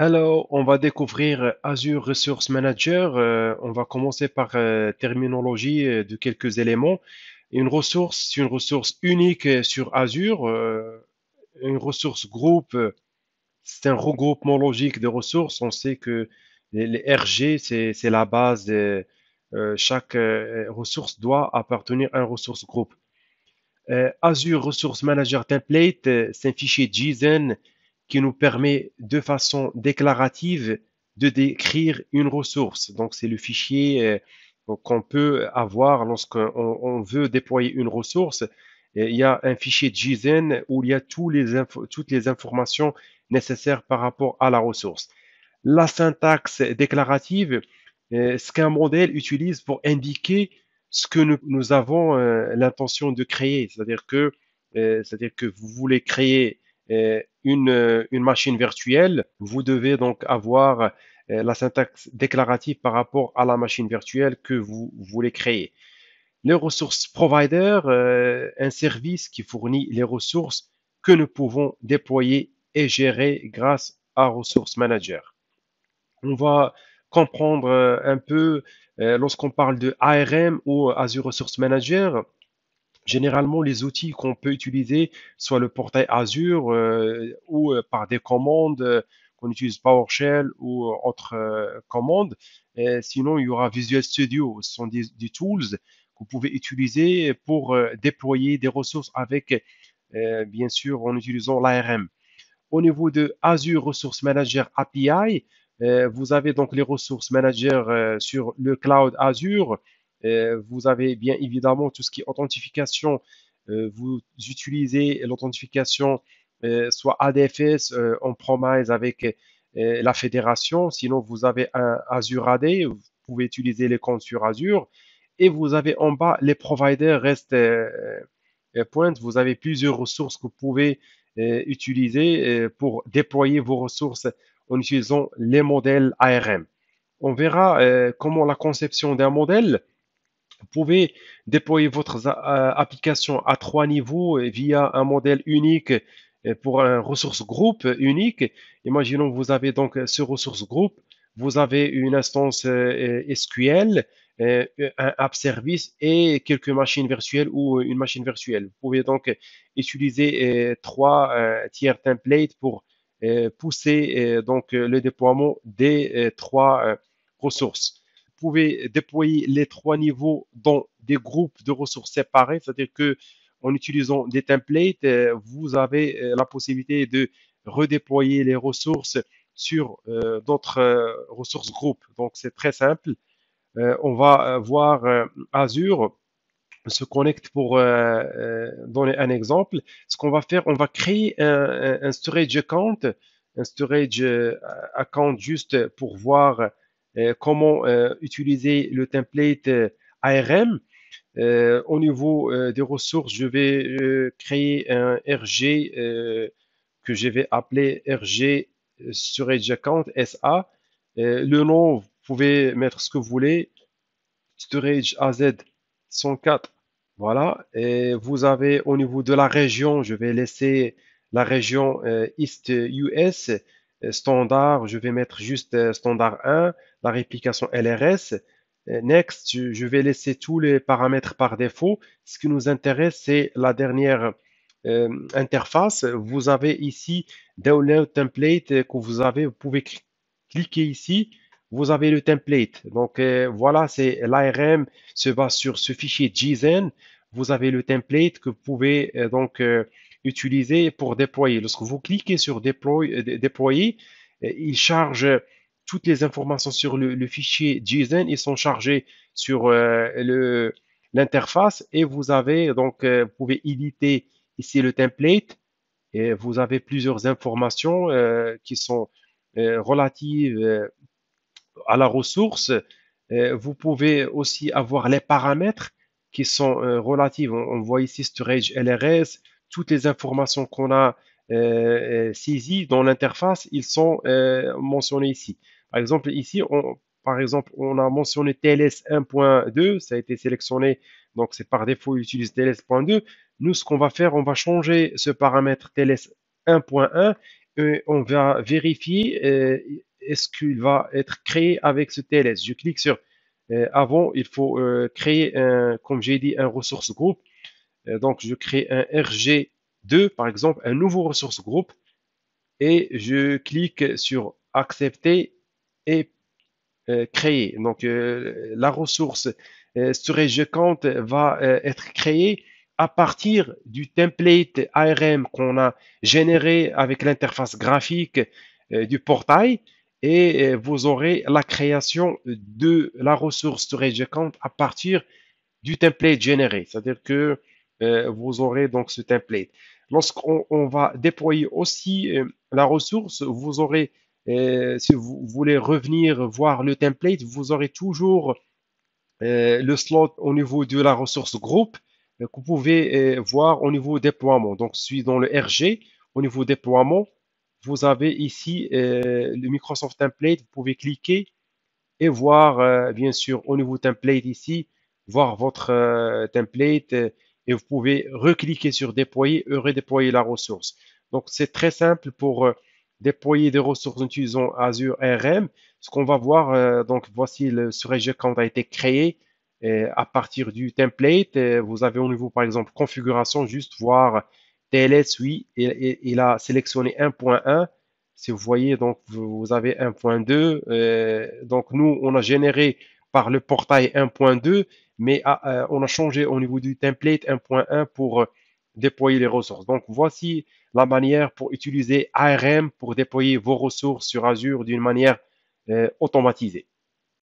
Hello, on va découvrir Azure Resource Manager. Euh, on va commencer par euh, terminologie euh, de quelques éléments. Une ressource, c'est une ressource unique sur Azure. une ressource groupe, c'est un regroupement logique de ressources. On sait que les, RG, c'est la base. chaque ressource doit appartenir à un ressource groupe. Azure Resource Manager Template, c'est un fichier JSON qui nous permet de façon déclarative de décrire une ressource. Donc, c'est le fichier euh, qu'on peut avoir lorsqu'on veut déployer une ressource. il y a un fichier JSON où il y a tous les toutes les informations nécessaires par rapport à la ressource. La syntaxe déclarative, euh, ce qu'un modèle utilise pour indiquer ce que nous, avons euh, l'intention de créer, c'est-à-dire que, c'est-à-dire que vous voulez créer euh, euh, une, machine virtuelle, vous devez donc avoir euh, la syntaxe déclarative par rapport à la machine virtuelle que vous voulez créer. Les ressources provider, un service qui fournit les ressources que nous pouvons déployer et gérer grâce à Resource Manager. On va comprendre un peu lorsqu'on parle de ARM ou Azure Resource Manager, Généralement, les outils qu'on peut utiliser, soit le portail Azure euh, ou euh, par des commandes euh, qu'on utilise PowerShell ou autres commandes. sinon, il y aura Visual Studio. Ce sont des, tools que vous pouvez utiliser pour déployer des ressources avec, bien sûr, en utilisant l'ARM. Au niveau de Azure Resource Manager API, vous avez donc les ressources managers sur le cloud Azure euh, vous avez bien évidemment tout ce qui est authentification. Euh, vous utilisez l'authentification euh, soit ADFS en promise avec la fédération. Sinon, vous avez un Azure AD. Vous pouvez utiliser les comptes sur Azure. Et vous avez en bas les providers restent point. Vous avez plusieurs ressources que vous pouvez utiliser pour déployer vos ressources en utilisant les modèles ARM. On verra comment la conception d'un modèle vous pouvez déployer votre euh, application à trois niveaux euh, via un modèle unique euh, pour un ressource groupe unique. Imaginons que vous avez donc ce ressource groupe, vous avez une instance SQL, un app service et quelques machines virtuelles ou une machine virtuelle. Vous pouvez donc utiliser trois tiers templates pour pousser donc le déploiement des trois ressources pouvez déployer les trois niveaux dans des groupes de ressources séparés, c'est-à-dire que en utilisant des templates, euh, vous avez euh, la possibilité de redéployer les ressources sur euh, d'autres ressources groupes. Donc, c'est très simple. on va voir Azure se connecte pour donner un exemple. Ce qu'on va faire, on va créer un storage account, un storage account juste pour voir euh, comment euh, utiliser le template euh, ARM. au niveau des ressources, je vais créer un RG que je vais appeler RG Storage Account SA. le nom, vous pouvez mettre ce que vous voulez. Storage AZ 104. Voilà. Et vous avez au niveau de la région, je vais laisser la région East US standard. Je vais mettre juste standard 1 la réplication LRS. Euh, next, je vais laisser tous les paramètres par défaut. Ce qui nous intéresse, c'est la dernière euh, interface. Vous avez ici Download Template que vous avez. Vous pouvez cliquer ici. Vous avez le template. Donc euh, voilà, c'est l'ARM se va sur ce fichier JSON. Vous avez le template que vous pouvez donc utiliser pour déployer. Lorsque vous cliquez sur déployer, il charge toutes les informations sur le, fichier JSON, ils sont chargés sur euh, l'interface et vous avez donc euh, vous pouvez éditer ici le template et vous avez plusieurs informations euh, qui sont relatives à la ressource. vous pouvez aussi avoir les paramètres qui sont relatifs. On, voit ici storage LRS, toutes les informations qu'on a saisies dans l'interface, ils sont mentionnés ici. Par exemple, ici, on, par exemple, on a mentionné TLS 1.2, ça a été sélectionné, donc c'est par défaut, il utilise TLS 1.2. Nous, ce qu'on va faire, on va changer ce paramètre TLS 1.1 et on va vérifier euh, est-ce qu'il va être créé avec ce TLS. Je clique sur euh, avant, il faut euh, créer, un, comme j'ai dit, un ressource groupe. donc, je crée un RG2, par exemple, un nouveau ressource groupe et je clique sur accepter euh, créé Donc, euh, la ressource Account euh, va être créée à partir du template ARM qu'on a généré avec l'interface graphique du portail et vous aurez la création de la ressource Account à partir du template généré. C'est-à-dire que vous aurez donc ce template. Lorsqu'on va déployer aussi la ressource, vous aurez si vous voulez revenir voir le template, vous aurez toujours euh, le slot au niveau de la ressource groupe euh, que vous pouvez euh, voir au niveau déploiement. Donc, je suis dans le RG. Au niveau déploiement, vous avez ici le Microsoft Template. Vous pouvez cliquer et voir, bien sûr, au niveau template ici, voir votre template et vous pouvez recliquer sur déployer et redéployer la ressource. Donc, c'est très simple pour déployer des ressources en utilisant Azure RM. Ce qu'on va voir, euh, donc voici le sujet quand a été créé euh, à partir du template. vous avez au niveau, par exemple, configuration, juste voir TLS, oui, et il a sélectionné 1.1. Si vous voyez, donc vous avez 1.2. Euh, donc nous, on a généré par le portail 1.2, mais ah, on a changé au niveau du template 1.1 pour déployer les ressources. Donc voici la manière pour utiliser ARM pour déployer vos ressources sur Azure d'une manière euh, automatisée.